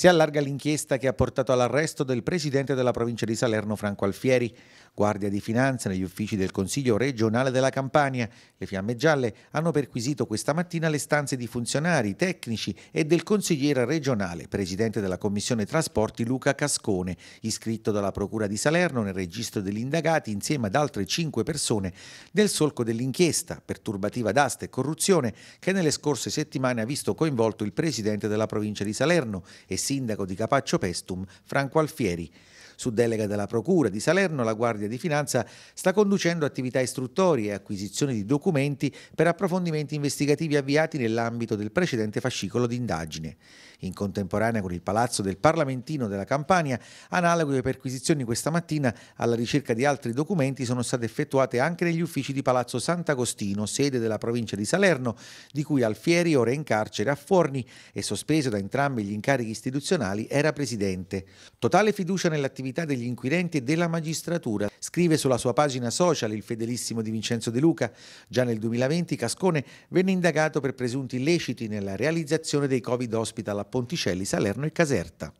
Si allarga l'inchiesta che ha portato all'arresto del presidente della provincia di Salerno Franco Alfieri, guardia di finanza negli uffici del Consiglio regionale della Campania. Le fiamme gialle hanno perquisito questa mattina le stanze di funzionari, tecnici e del consigliere regionale, presidente della Commissione Trasporti Luca Cascone, iscritto dalla Procura di Salerno nel registro degli indagati insieme ad altre cinque persone del solco dell'inchiesta per turbativa d'asta e corruzione che nelle scorse settimane ha visto coinvolto il presidente della provincia di Salerno e sindaco di Capaccio Pestum, Franco Alfieri. Su delega della Procura di Salerno, la Guardia di Finanza sta conducendo attività istruttorie e acquisizione di documenti per approfondimenti investigativi avviati nell'ambito del precedente fascicolo di indagine. In contemporanea con il Palazzo del Parlamentino della Campania, analoghe perquisizioni questa mattina alla ricerca di altri documenti sono state effettuate anche negli uffici di Palazzo Sant'Agostino, sede della provincia di Salerno, di cui Alfieri, ora in carcere a Forni e sospeso da entrambi gli incarichi istituzionali, era presidente. Totale fiducia nell'attività attività degli inquirenti e della magistratura. Scrive sulla sua pagina social il fedelissimo di Vincenzo De Luca. Già nel 2020 Cascone venne indagato per presunti illeciti nella realizzazione dei Covid hospital a Ponticelli, Salerno e Caserta.